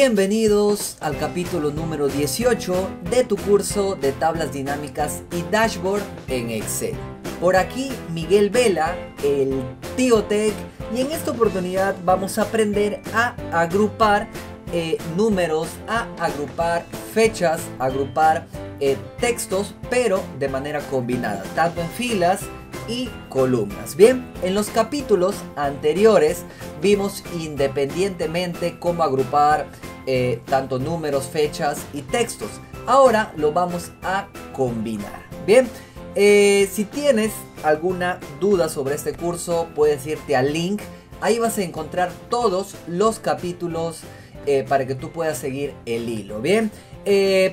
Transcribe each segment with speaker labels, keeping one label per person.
Speaker 1: Bienvenidos al capítulo número 18 de tu curso de tablas dinámicas y dashboard en Excel. Por aquí Miguel Vela, el tío Tech, y en esta oportunidad vamos a aprender a agrupar eh, números, a agrupar fechas, a agrupar eh, textos, pero de manera combinada, tanto en filas y columnas. Bien, en los capítulos anteriores vimos independientemente cómo agrupar eh, tanto números, fechas y textos. Ahora lo vamos a combinar. Bien, eh, si tienes alguna duda sobre este curso puedes irte al link. Ahí vas a encontrar todos los capítulos eh, para que tú puedas seguir el hilo. Bien,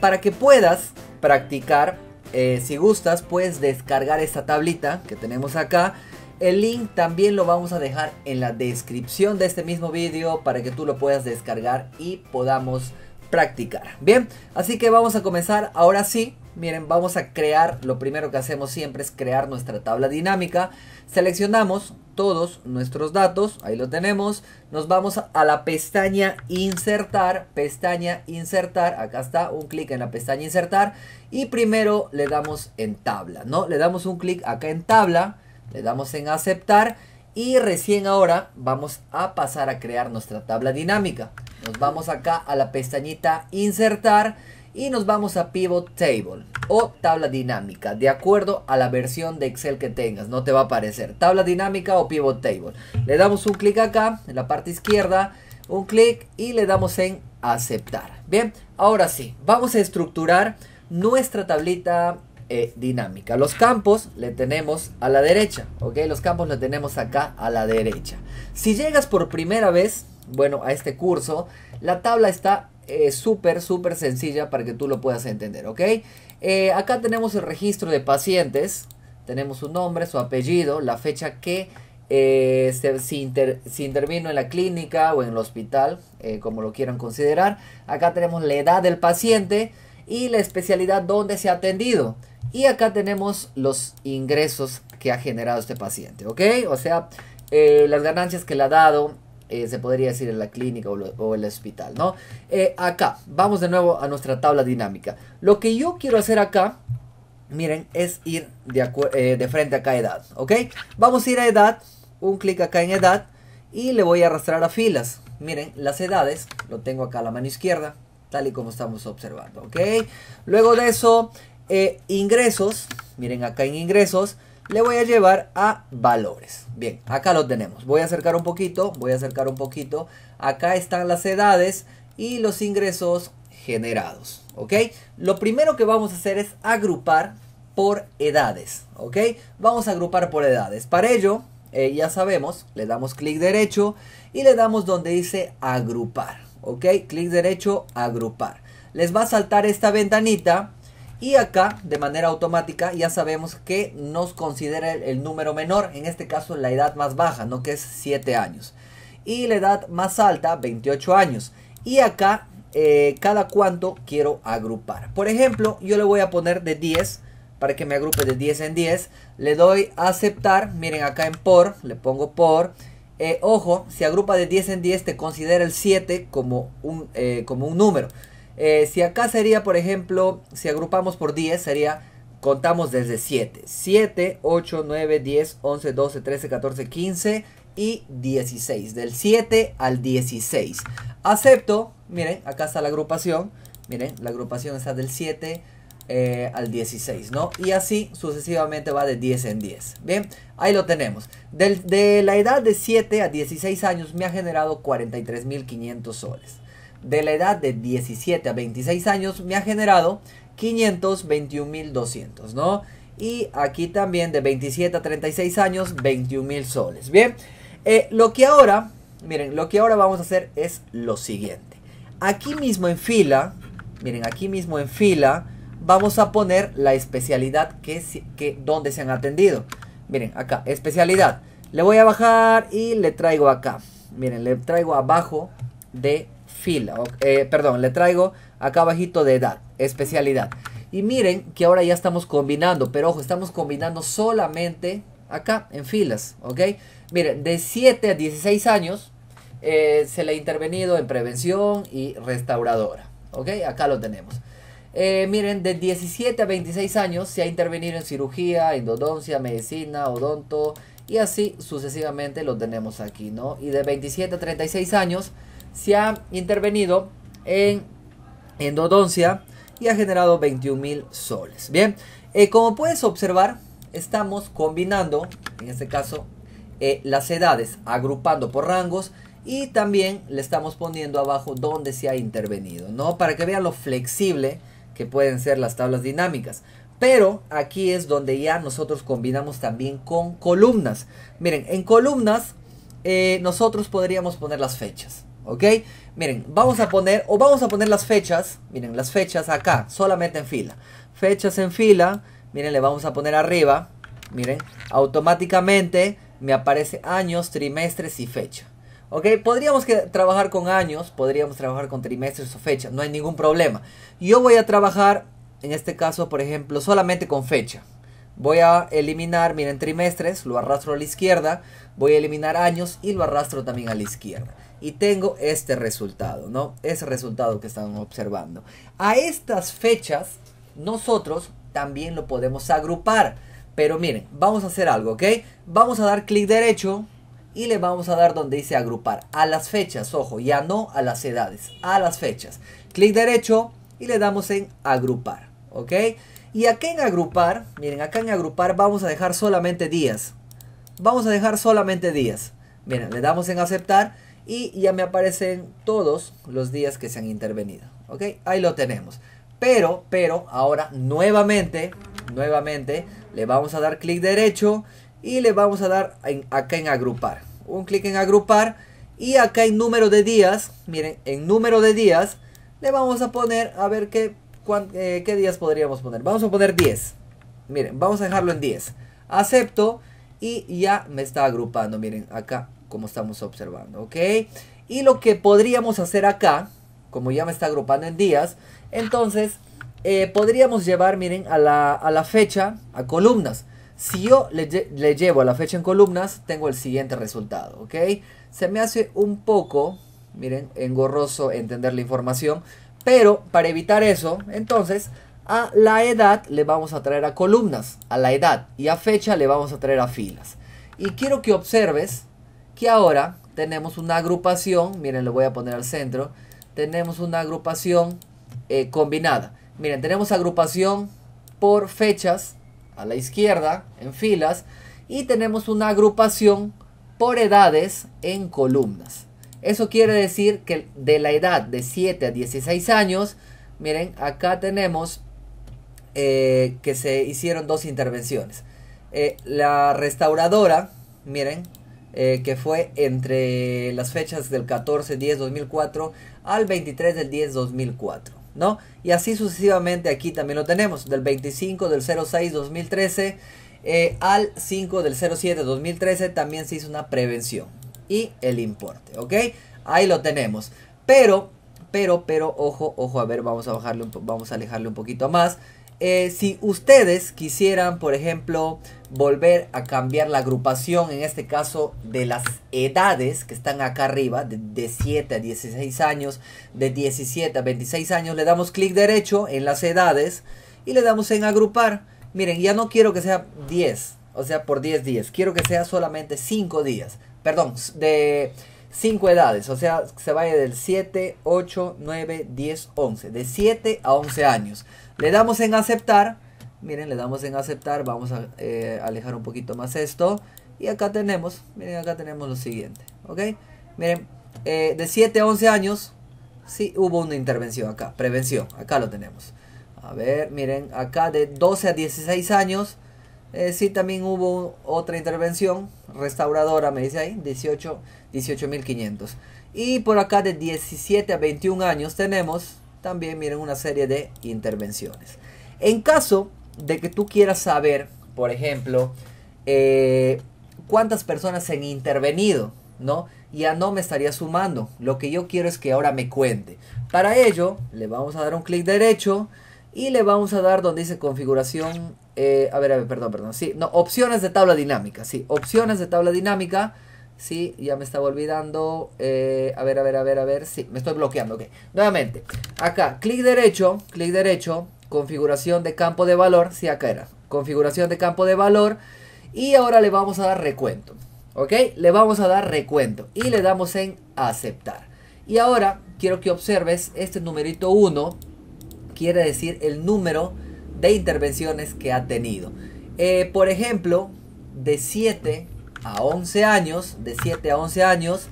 Speaker 1: para que puedas practicar eh, si gustas, puedes descargar esta tablita que tenemos acá. El link también lo vamos a dejar en la descripción de este mismo vídeo para que tú lo puedas descargar y podamos practicar. Bien, así que vamos a comenzar ahora sí. Miren, vamos a crear, lo primero que hacemos siempre es crear nuestra tabla dinámica. Seleccionamos todos nuestros datos, ahí los tenemos, nos vamos a la pestaña insertar, pestaña insertar, acá está, un clic en la pestaña insertar y primero le damos en tabla, ¿no? Le damos un clic acá en tabla, le damos en aceptar y recién ahora vamos a pasar a crear nuestra tabla dinámica. Nos vamos acá a la pestañita insertar y nos vamos a Pivot Table o tabla dinámica, de acuerdo a la versión de Excel que tengas, no te va a aparecer. Tabla dinámica o Pivot Table. Le damos un clic acá, en la parte izquierda, un clic y le damos en aceptar. Bien, ahora sí, vamos a estructurar nuestra tablita eh, dinámica. Los campos le tenemos a la derecha, ¿ok? Los campos le tenemos acá a la derecha. Si llegas por primera vez, bueno, a este curso, la tabla está eh, súper, súper sencilla para que tú lo puedas entender, ¿ok? Eh, acá tenemos el registro de pacientes, tenemos su nombre, su apellido, la fecha que eh, se, intervino en la clínica o en el hospital, eh, como lo quieran considerar. Acá tenemos la edad del paciente y la especialidad donde se ha atendido. Y acá tenemos los ingresos que ha generado este paciente, ¿ok? O sea, las ganancias que le ha dado, eh, se podría decir en la clínica o, el hospital, ¿no? Eh, acá, vamos de nuevo a nuestra tabla dinámica. Lo que yo quiero hacer acá, miren, es ir de, eh, de frente acá a edad, ¿ok? Vamos a ir a edad, un clic acá en edad y le voy a arrastrar a filas. Miren, las edades, lo tengo acá a la mano izquierda, tal y como estamos observando, ¿ok? Luego de eso, ingresos, miren acá en ingresos, le voy a llevar a valores. Bien, acá lo tenemos. Voy a acercar un poquito, voy a acercar un poquito. Acá están las edades y los ingresos generados, ¿ok? Lo primero que vamos a hacer es agrupar por edades, ¿ok? Vamos a agrupar por edades. Para ello, eh, ya sabemos, le damos clic derecho y le damos donde dice agrupar, ¿ok? Clic derecho, agrupar. Les va a saltar esta ventanita y acá, de manera automática, ya sabemos que nos considera el, número menor, en este caso la edad más baja, ¿no? que es 7 años. Y la edad más alta, 28 años. Y acá, eh, cada cuánto quiero agrupar. Por ejemplo, yo le voy a poner de 10, para que me agrupe de 10 en 10. Le doy a aceptar, miren acá en por, le pongo por. Eh, ojo, si agrupa de 10 en 10, te considera el 7 como eh, como un número. Eh, si acá sería, por ejemplo, si agrupamos por 10, sería, contamos desde 7. 7, 8, 9, 10, 11, 12, 13, 14, 15 y 16. Del 7 al 16. Acepto, miren, acá está la agrupación. Miren, la agrupación está del 7 eh, al 16, ¿no? Y así sucesivamente va de 10 en 10. Bien, ahí lo tenemos. de la edad de 7 a 16 años me ha generado 43.500 soles de la edad de 17 a 26 años me ha generado 521.200, ¿no? Y aquí también de 27 a 36 años, 21.000 soles. Bien, eh, lo que ahora, miren, lo que ahora vamos a hacer es lo siguiente. Aquí mismo en fila, miren, aquí mismo en fila, vamos a poner la especialidad que, que donde se han atendido. Miren, acá, especialidad. Le voy a bajar y le traigo acá. Miren, le traigo abajo de fila, eh, perdón, le traigo acá abajito de edad, especialidad. Y miren que ahora ya estamos combinando, pero ojo, estamos combinando solamente acá en filas, ¿ok? Miren, de 7 a 16 años eh, se le ha intervenido en prevención y restauradora, ¿ok? Acá lo tenemos. Eh, miren, de 17 a 26 años se ha intervenido en cirugía, endodoncia, medicina, odonto y así sucesivamente lo tenemos aquí, ¿no? Y de 27 a 36 años se ha intervenido en endodoncia y ha generado 21 mil soles. Bien, eh, como puedes observar, estamos combinando, en este caso, eh, las edades, agrupando por rangos y también le estamos poniendo abajo donde se ha intervenido, ¿no? Para que vean lo flexible que pueden ser las tablas dinámicas. Pero aquí es donde ya nosotros combinamos también con columnas. Miren, en columnas eh, nosotros podríamos poner las fechas. ¿Ok? Miren, vamos a poner, o vamos a poner las fechas, miren, las fechas acá, solamente en fila. Fechas en fila, miren, le vamos a poner arriba, miren, automáticamente me aparece años, trimestres y fecha. ¿Ok? Podríamos que trabajar con años, podríamos trabajar con trimestres o fechas, no hay ningún problema. Yo voy a trabajar, en este caso, por ejemplo, solamente con fecha. Voy a eliminar, miren, trimestres, lo arrastro a la izquierda, voy a eliminar años y lo arrastro también a la izquierda y tengo este resultado, ¿no? Ese resultado que están observando. A estas fechas nosotros también lo podemos agrupar. Pero miren, vamos a hacer algo, ¿ok? Vamos a dar clic derecho y le vamos a dar donde dice agrupar. A las fechas, ojo, ya no a las edades, a las fechas. Clic derecho y le damos en agrupar, ¿ok? Y aquí en agrupar, miren, acá en agrupar vamos a dejar solamente días. Vamos a dejar solamente días. Miren, le damos en aceptar y ya me aparecen todos los días que se han intervenido. ¿Ok? Ahí lo tenemos. Pero, pero, ahora nuevamente, nuevamente, le vamos a dar clic derecho y le vamos a dar en, acá en agrupar. Un clic en agrupar y acá en número de días, miren, en número de días, le vamos a poner, a ver qué, eh, qué días podríamos poner. Vamos a poner 10. Miren, vamos a dejarlo en 10. Acepto y ya me está agrupando, miren, acá como estamos observando, ¿ok? Y lo que podríamos hacer acá, como ya me está agrupando en días, entonces eh, podríamos llevar, miren, a la, fecha a columnas. Si yo le, le, llevo a la fecha en columnas, tengo el siguiente resultado, ¿ok? Se me hace un poco, miren, engorroso entender la información, pero para evitar eso, entonces a la edad le vamos a traer a columnas, a la edad, y a fecha le vamos a traer a filas. Y quiero que observes, ahora tenemos una agrupación, miren, lo voy a poner al centro, tenemos una agrupación eh, combinada. Miren, tenemos agrupación por fechas a la izquierda en filas y tenemos una agrupación por edades en columnas. Eso quiere decir que de la edad de 7 a 16 años, miren, acá tenemos eh, que se hicieron dos intervenciones. Eh, la restauradora, miren, eh, que fue entre las fechas del 14-10-2004 al 23 del 10-2004, ¿no? Y así sucesivamente aquí también lo tenemos, del 25 del 06-2013 eh, al 5 del 07-2013 también se hizo una prevención y el importe, ¿ok? Ahí lo tenemos, pero, pero, pero, ojo, ojo, a ver, vamos a bajarle, un, vamos a alejarle un poquito más. Eh, si ustedes quisieran, por ejemplo, volver a cambiar la agrupación, en este caso de las edades que están acá arriba, de, de 7 a 16 años, de 17 a 26 años, le damos clic derecho en las edades y le damos en agrupar. Miren, ya no quiero que sea 10, o sea, por 10 días, quiero que sea solamente 5 días, perdón, de 5 edades, o sea, se vaya del 7, 8, 9, 10, 11, de 7 a 11 años. Le damos en aceptar, miren, le damos en aceptar, vamos a eh, alejar un poquito más esto. Y acá tenemos, miren, acá tenemos lo siguiente, ¿ok? Miren, eh, de 7 a 11 años, sí hubo una intervención acá, prevención, acá lo tenemos. A ver, miren, acá de 12 a 16 años, eh, sí, también hubo otra intervención restauradora, me dice ahí, 18.500. y por acá de 17 a 21 años tenemos también, miren, una serie de intervenciones. En caso de que tú quieras saber, por ejemplo, eh, cuántas personas han intervenido, ¿no? Ya no me estaría sumando. Lo que yo quiero es que ahora me cuente. Para ello, le vamos a dar un clic derecho y le vamos a dar donde dice configuración eh, a ver, a ver, perdón, perdón. Sí, no, opciones de tabla dinámica. Sí, opciones de tabla dinámica. Sí, ya me estaba olvidando. Eh, a ver, a ver, a ver, a ver. Sí, me estoy bloqueando. Ok, nuevamente. Acá, clic derecho, clic derecho, configuración de campo de valor. Sí, acá era. Configuración de campo de valor. Y ahora le vamos a dar recuento. ¿Ok? Le vamos a dar recuento. Y le damos en aceptar. Y ahora quiero que observes este numerito 1. Quiere decir el número de intervenciones que ha tenido. Eh, por ejemplo, de 7 a 11 años, de 7 a 11 años,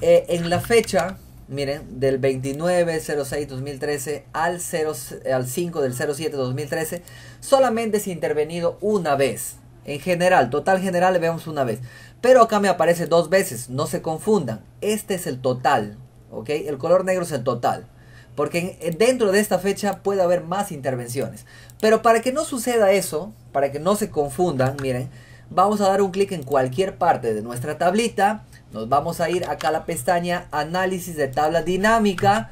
Speaker 1: eh, en la fecha, miren, del 29-06-2013 al, 0, al 5 del 07-2013, solamente se ha intervenido una vez. En general, total general le vemos una vez. Pero acá me aparece dos veces, no se confundan. Este es el total, ¿ok? El color negro es el total. Porque dentro de esta fecha puede haber más intervenciones. Pero para que no suceda eso, para que no se confundan, miren, vamos a dar un clic en cualquier parte de nuestra tablita. Nos vamos a ir acá a la pestaña análisis de tabla dinámica.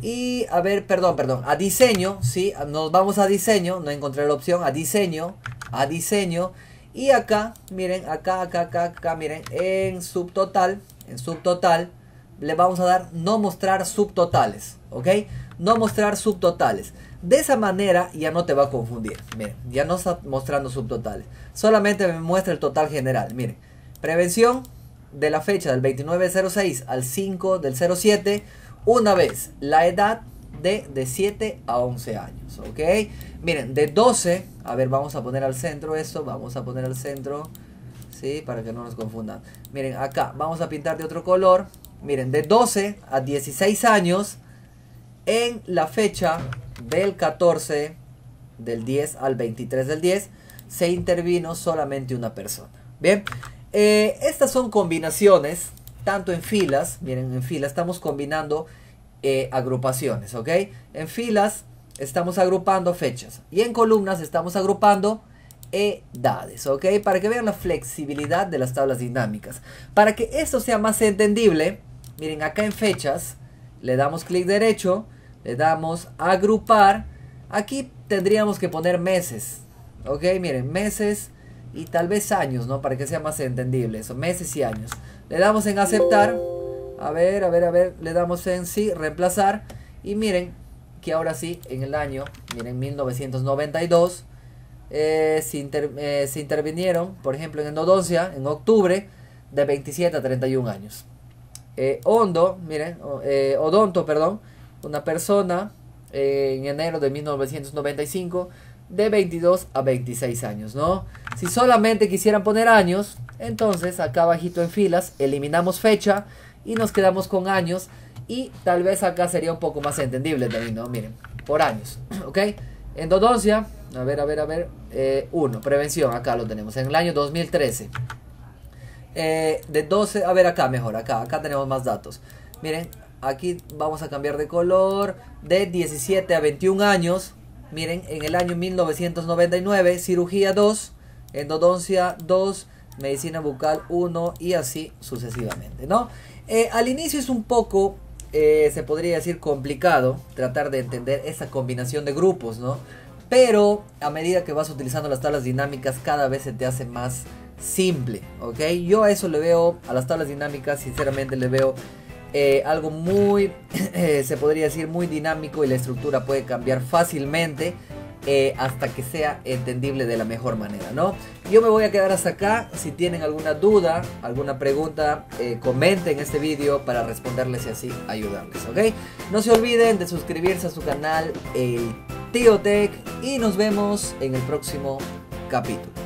Speaker 1: Y a ver, perdón, perdón, a diseño, sí, nos vamos a diseño, no encontré la opción, a diseño, a diseño. Y acá, miren, acá, acá, acá, acá, miren, en subtotal, en subtotal, le vamos a dar no mostrar subtotales, ¿ok? No mostrar subtotales. De esa manera ya no te va a confundir. Miren, ya no está mostrando subtotales. Solamente me muestra el total general. Miren, prevención de la fecha del 29.06 al 5 del 07. Una vez la edad de, de 7 a 11 años. ¿Ok? Miren, de 12. A ver, vamos a poner al centro esto. Vamos a poner al centro. ¿Sí? Para que no nos confundan. Miren, acá vamos a pintar de otro color. Miren, de 12 a 16 años. En la fecha del 14 del 10 al 23 del 10 se intervino solamente una persona. Bien, eh, estas son combinaciones, tanto en filas, miren, en filas estamos combinando eh, agrupaciones, ¿ok? En filas estamos agrupando fechas y en columnas estamos agrupando edades, ¿ok? Para que vean la flexibilidad de las tablas dinámicas. Para que esto sea más entendible, miren, acá en fechas le damos clic derecho le damos a agrupar. Aquí tendríamos que poner meses. Ok, miren, meses y tal vez años, ¿no? Para que sea más entendible eso, meses y años. Le damos en aceptar. A ver, a ver, a ver, le damos en sí, reemplazar. Y miren que ahora sí, en el año, miren, 1992, eh, se, eh, se intervinieron, por ejemplo, en endodoncia, en octubre, de 27 a 31 años. hondo eh, miren, Odonto, perdón, una persona eh, en enero de 1995 de 22 a 26 años, ¿no? Si solamente quisieran poner años, entonces acá bajito en filas eliminamos fecha y nos quedamos con años y tal vez acá sería un poco más entendible también, ¿no? Miren, por años, ¿ok? Endodoncia, a ver, a ver, a ver, eh, uno prevención, acá lo tenemos, en el año 2013. Eh, de 12, a ver acá mejor, acá, acá tenemos más datos. Miren, Aquí vamos a cambiar de color. De 17 a 21 años. Miren, en el año 1999, cirugía 2, endodoncia 2, medicina bucal 1 y así sucesivamente, ¿no? Eh, al inicio es un poco, eh, se podría decir, complicado tratar de entender esa combinación de grupos, ¿no? Pero a medida que vas utilizando las tablas dinámicas, cada vez se te hace más simple, ¿ok? Yo a eso le veo, a las tablas dinámicas, sinceramente le veo eh, algo muy, eh, se podría decir, muy dinámico y la estructura puede cambiar fácilmente. Eh, hasta que sea entendible de la mejor manera, ¿no? Yo me voy a quedar hasta acá. Si tienen alguna duda, alguna pregunta, comenten este video para responderles y así ayudarles, ¿ok? No se olviden de suscribirse a su canal, el Tío Tech, y nos vemos en el próximo capítulo.